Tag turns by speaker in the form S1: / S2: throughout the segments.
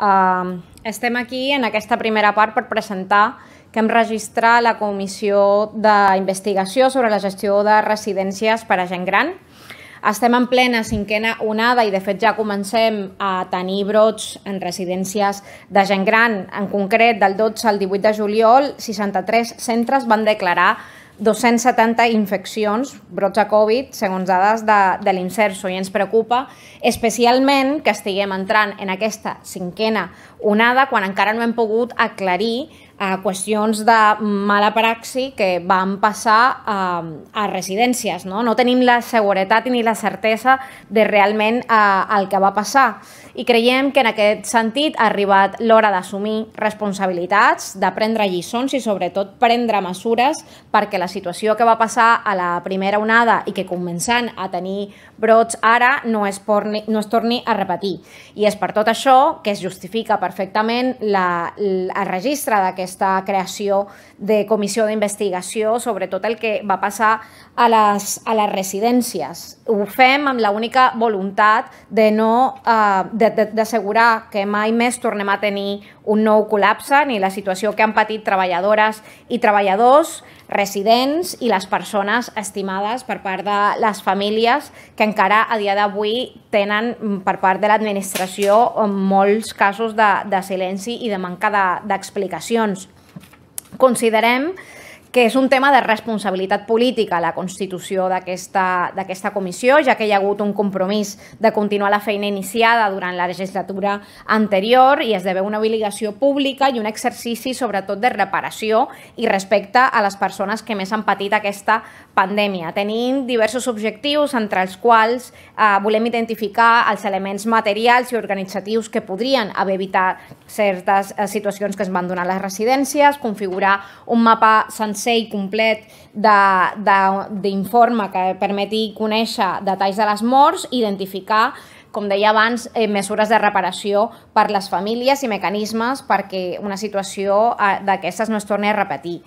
S1: Uh, estem aquí en aquesta primera part per presentar que hem registrat la Comissió d'Investigació sobre la gestió de residències per a gent gran. Estem en plena cinquena onada i, de fet, ja comencem a tenir brots en residències de gent gran. En concret, del 12 al 18 de juliol, 63 centres van declarar 270 infeccions, brots de Covid, segons dades de, de l'Inserso, i ens preocupa especialment que estiguem entrant en aquesta cinquena onada quan encara no hem pogut aclarir a qüestions de mala praxi que van passar a, ehm, a residències. No? no tenim la seguretat ni la certesa de realment a, eh, el que va passar i creiem que en aquest sentit ha arribat l'hora d'assumir responsabilitats, d'aprendre lliçons i sobretot prendre mesures perquè la situació que va passar a la primera onada i que començant a tenir brots ara no es, porni, no es torni a repetir. I és per tot això que es justifica perfectament la, el registre d'aquest aquesta creació de comissió d'investigació, sobretot el que va passar a les, a les residències. Ho fem amb l'única voluntat de no eh, que mai més tornem a tenir un nou col·lapse ni la situació que han patit treballadores i treballadors, residents i les persones estimades per part de les famílies que encara a dia d'avui tenen mm, per part de l'administració molts casos de, de silenci i de manca d'explicacions. De, Considerem que que és un tema de responsabilitat política, la constitució d'aquesta comissió, ja que hi ha hagut un compromís de continuar la feina iniciada durant la legislatura anterior i es deve una obligació pública i un exercici, sobretot, de reparació i respecte a les persones que més han patit aquesta pandèmia. Tenim diversos objectius, entre els quals eh, volem identificar els elements materials i organitzatius que podrien haver evitat certes eh, situacions que es van donar a les residències, configurar un mapa sensible consell complet d'informe que permeti conèixer detalls de les morts, identificar com deia abans, eh, mesures de reparació per les famílies i mecanismes perquè una situació eh, d'aquestes no es torni a repetir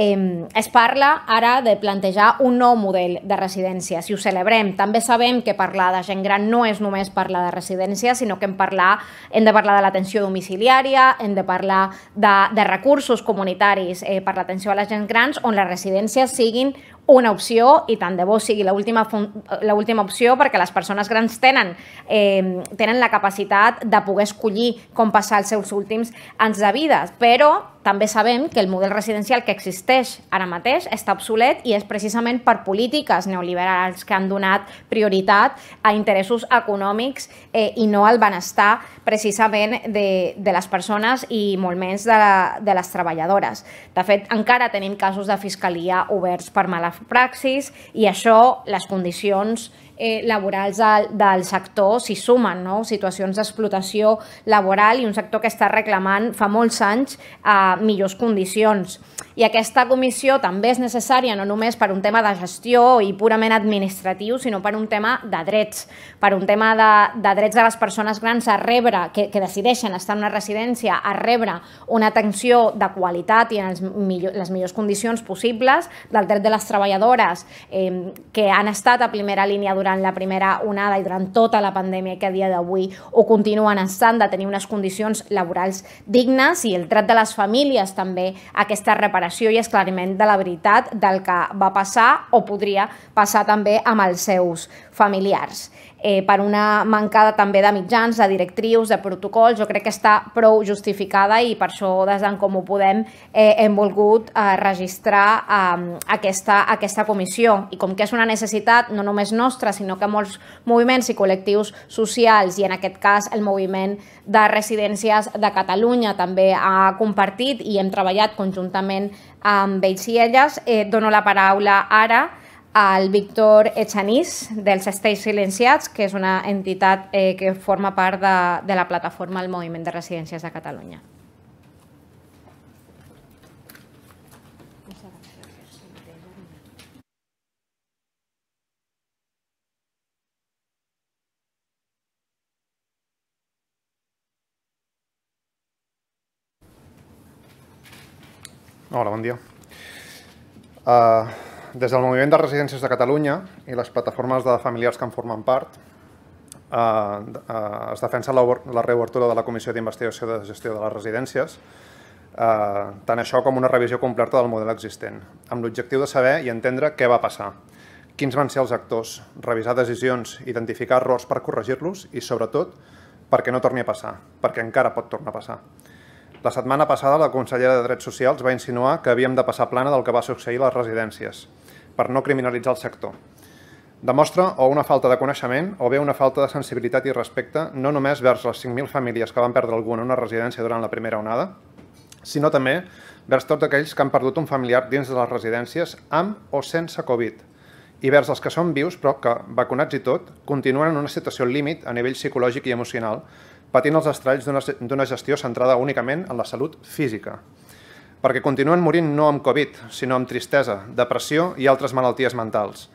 S1: eh, es parla ara de plantejar un nou model de residència. Si ho celebrem, també sabem que parlar de gent gran no és només parlar de residència, sinó que hem, parlar, hem de parlar de l'atenció domiciliària, hem de parlar de, de recursos comunitaris eh, per l'atenció a les gent grans, on les residències siguin una opció i tant de bo sigui l'última opció perquè les persones grans tenen, eh, tenen la capacitat de poder escollir com passar els seus últims anys de vida. Però també sabem que el model residencial que existeix ara mateix està obsolet i és precisament per polítiques neoliberals que han donat prioritat a interessos econòmics eh, i no al benestar precisament de, de les persones i molt menys de, la, de les treballadores. De fet, encara tenim casos de fiscalia oberts per mala praxis i això les condicions eh, laborals del, del sector s'hi sumen, no? situacions d'explotació laboral i un sector que està reclamant fa molts anys eh, millors condicions. I aquesta comissió també és necessària no només per un tema de gestió i purament administratiu, sinó per un tema de drets, per un tema de, de drets de les persones grans a rebre, que, que decideixen estar en una residència, a rebre una atenció de qualitat i en els millor, les millors condicions possibles, del dret de les treballadores eh, que han estat a primera línia durant la primera onada i durant tota la pandèmia que a dia d'avui ho continuen estant, de tenir unes condicions laborals dignes i el dret de les famílies també aquesta reparació separació i esclariment de la veritat del que va passar o podria passar també amb els seus familiars eh, per una mancada també de mitjans, de directrius, de protocols, jo crec que està prou justificada i per això des d'en Comú Podem eh, hem volgut eh, registrar eh, aquesta, aquesta comissió. I com que és una necessitat no només nostra, sinó que molts moviments i col·lectius socials, i en aquest cas el moviment de residències de Catalunya també ha compartit i hem treballat conjuntament amb ells i elles, eh, dono la paraula ara al Víctor Echanís, dels Estells Silenciats, que és una entitat eh, que forma part de, de la plataforma El Moviment de Residències de Catalunya.
S2: Hola, bon dia. Uh, des del moviment de residències de Catalunya i les plataformes de familiars que en formen part, eh, eh es defensa la, reobertura de la Comissió d'Investigació de Gestió de les Residències, eh, tant això com una revisió completa del model existent, amb l'objectiu de saber i entendre què va passar, quins van ser els actors, revisar decisions, identificar errors per corregir-los i, sobretot, perquè no torni a passar, perquè encara pot tornar a passar. La setmana passada, la consellera de Drets Socials va insinuar que havíem de passar plana del que va succeir a les residències, per no criminalitzar el sector. Demostra o una falta de coneixement o bé una falta de sensibilitat i respecte no només vers les 5.000 famílies que van perdre algú en una residència durant la primera onada, sinó també vers tots aquells que han perdut un familiar dins de les residències amb o sense Covid i vers els que són vius però que, vacunats i tot, continuen en una situació límit a nivell psicològic i emocional patint els estralls d'una gestió centrada únicament en la salut física, perquè continuen morint no amb Covid, sinó amb tristesa, depressió i altres malalties mentals.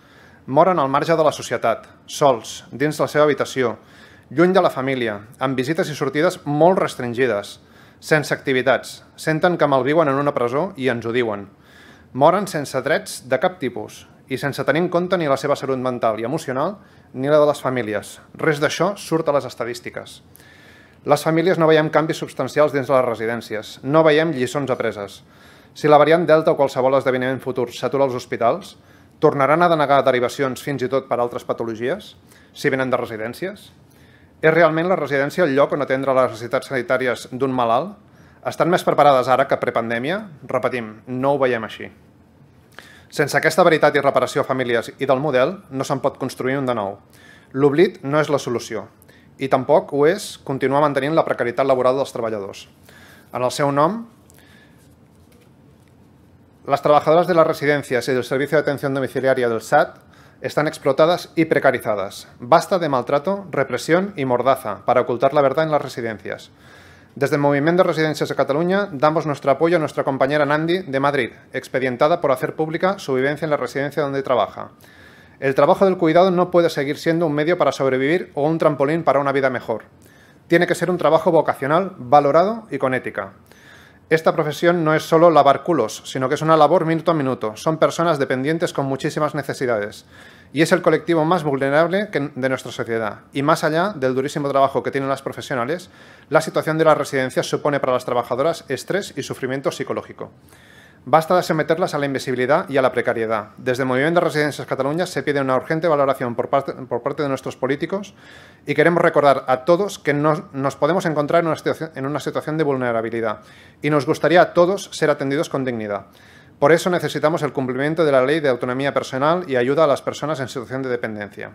S2: Moren al marge de la societat, sols, dins la seva habitació, lluny de la família, amb visites i sortides molt restringides, sense activitats, senten que malviuen en una presó i ens ho diuen. Moren sense drets de cap tipus i sense tenir en compte ni la seva salut mental i emocional ni la de les famílies. Res d'això surt a les estadístiques. Les famílies no veiem canvis substancials dins de les residències, no veiem lliçons apreses. Si la variant Delta o qualsevol esdeveniment futur s'atura als hospitals, tornaran a denegar derivacions fins i tot per altres patologies, si venen de residències? És realment la residència el lloc on atendre les necessitats sanitàries d'un malalt? Estan més preparades ara que prepandèmia? Repetim, no ho veiem així. Sense aquesta veritat i reparació a famílies i del model, no se'n pot construir un de nou. L'oblit no és la solució. Y tampoco UES continúa manteniendo la precariedad laboral de los En el seu nom, las trabajadoras de las residencias y del Servicio de Atención Domiciliaria del SAT están explotadas y precarizadas. Basta de maltrato, represión y mordaza para ocultar la verdad en las residencias. Desde el Movimiento de Residencias de Cataluña damos nuestro apoyo a nuestra compañera Nandi de Madrid, expedientada por hacer pública su vivencia en la residencia donde trabaja. El trabajo del cuidado no puede seguir siendo un medio para sobrevivir o un trampolín para una vida mejor. Tiene que ser un trabajo vocacional, valorado y con ética. Esta profesión no es solo lavar culos, sino que es una labor minuto a minuto. Son personas dependientes con muchísimas necesidades. Y es el colectivo más vulnerable de nuestra sociedad. Y más allá del durísimo trabajo que tienen las profesionales, la situación de las residencias supone para las trabajadoras estrés y sufrimiento psicológico. Basta de someterlas a la invisibilidad y a la precariedad. Desde Movimiento de Residencias Cataluña se pide una urgente valoración por parte, de nuestros políticos y queremos recordar a todos que nos, nos podemos encontrar en una situación de vulnerabilidad y nos gustaría a todos ser atendidos con dignidad. Por eso necesitamos el cumplimiento de la Ley de Autonomía Personal y ayuda a las personas en situación de dependencia.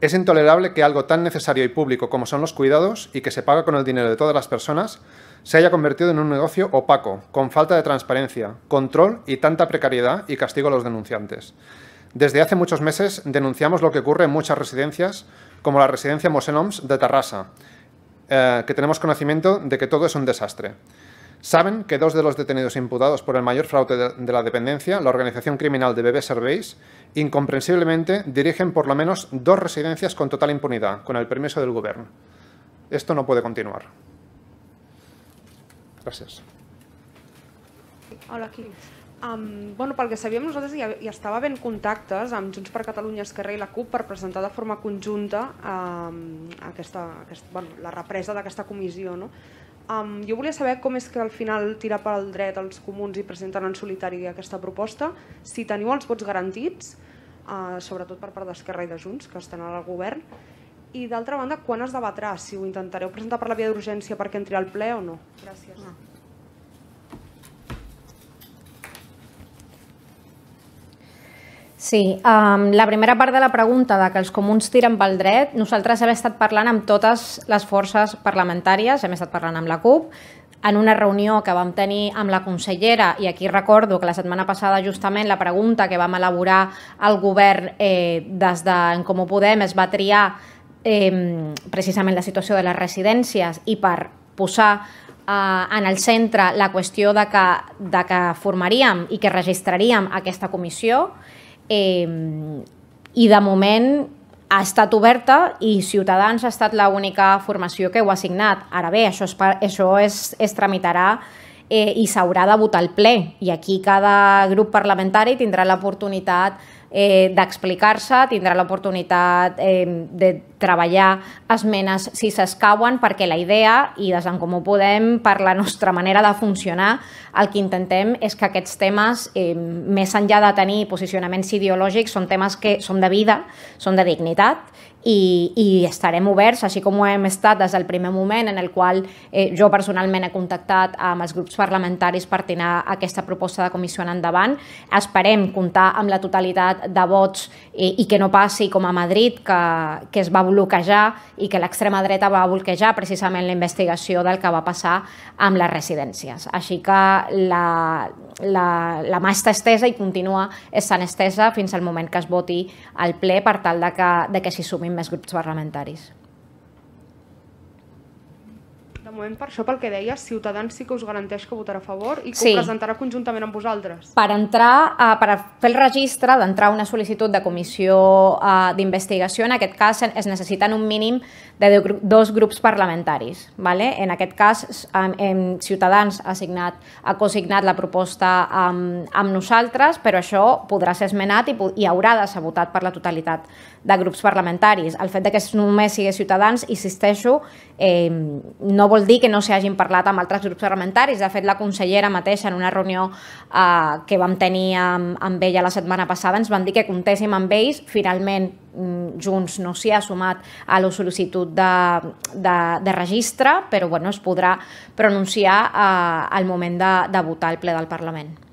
S2: Es intolerable que algo tan necesario y público como son los cuidados y que se paga con el dinero de todas las personas se haya convertido en un negocio opaco, con falta de transparencia, control y tanta precariedad y castigo a los denunciantes. Desde hace muchos meses denunciamos lo que ocurre en muchas residencias, como la residencia Mosenoms de Tarrasa, eh, que tenemos conocimiento de que todo es un desastre. Saben que dos de los detenidos imputados por el mayor fraude de la dependencia, la organización criminal de Bebé Service, incomprensiblemente, dirigen por lo menos dos residencias con total impunidad, con el permiso del gobierno. Esto no puede continuar. Gracias.
S1: Hola, aquí. Um, bueno, pel que sabíem nosaltres ja, ja estava ben contactes amb Junts per Catalunya, Esquerra i la CUP per presentar de forma conjunta um, aquesta, aquesta, bueno, la represa d'aquesta comissió. No? Um, jo volia saber com és que al final tira pel dret els comuns i presenten en solitari aquesta proposta, si teniu els vots garantits, uh, sobretot per part d'Esquerra i de Junts, que estan al govern, i d'altra banda, quan es debatrà? Si ho intentareu presentar per la via d'urgència perquè entri al ple o no? Gràcies. No. Ah. Sí, um, la primera part de la pregunta de que els comuns tiren pel dret, nosaltres hem estat parlant amb totes les forces parlamentàries, hem estat parlant amb la CUP, en una reunió que vam tenir amb la consellera, i aquí recordo que la setmana passada justament la pregunta que vam elaborar al govern eh, des de En Comú Podem es va triar eh, precisament la situació de les residències i per posar eh, en el centre la qüestió de que, de que formaríem i que registraríem aquesta comissió, Eh, I de moment ha estat oberta i Ciutadans ha estat l'única formació que ho ha signat. Ara bé, això es, això es, es tramitarà eh, i s'haurà de votar el ple i aquí cada grup parlamentari tindrà l'oportunitat eh, d'explicar-se, tindrà l'oportunitat eh, de treballar esmenes si s'escauen, perquè la idea, i des d'en Comú Podem, per la nostra manera de funcionar, el que intentem és que aquests temes, eh, més enllà de tenir posicionaments ideològics, són temes que són de vida, són de dignitat, i, i estarem oberts, així com ho hem estat des del primer moment en el qual eh, jo personalment he contactat amb els grups parlamentaris per tenir aquesta proposta de comissió en endavant. Esperem comptar amb la totalitat de vots i, eh, i que no passi com a Madrid, que, que es va bloquejar i que l'extrema dreta va bloquejar precisament la investigació del que va passar amb les residències. Així que la, la, la mà està estesa i continua estant estesa fins al moment que es voti al ple per tal de que, de que s'hi sumin més grups parlamentaris moment, per això, pel que deies, Ciutadans sí que us garanteix que votarà a favor i que sí. ho presentarà conjuntament amb vosaltres. Per entrar, eh, a, per fer el registre, d'entrar una sol·licitud de comissió eh, d'investigació, en aquest cas es necessiten un mínim de dos grups parlamentaris. Vale? En aquest cas, em, em, Ciutadans ha, signat, ha cosignat la proposta amb, amb nosaltres, però això podrà ser esmenat i, i haurà de ser votat per la totalitat de grups parlamentaris. El fet de que només sigui Ciutadans, insisteixo, eh, no vol vol dir que no s'hagin parlat amb altres grups parlamentaris. De fet, la consellera mateixa, en una reunió eh, que vam tenir amb, amb ella la setmana passada, ens van dir que comptéssim amb ells. Finalment, mm, Junts no s'hi ha sumat a la sol·licitud de, de, de registre, però bueno, es podrà pronunciar eh, al moment de, de votar el ple del Parlament.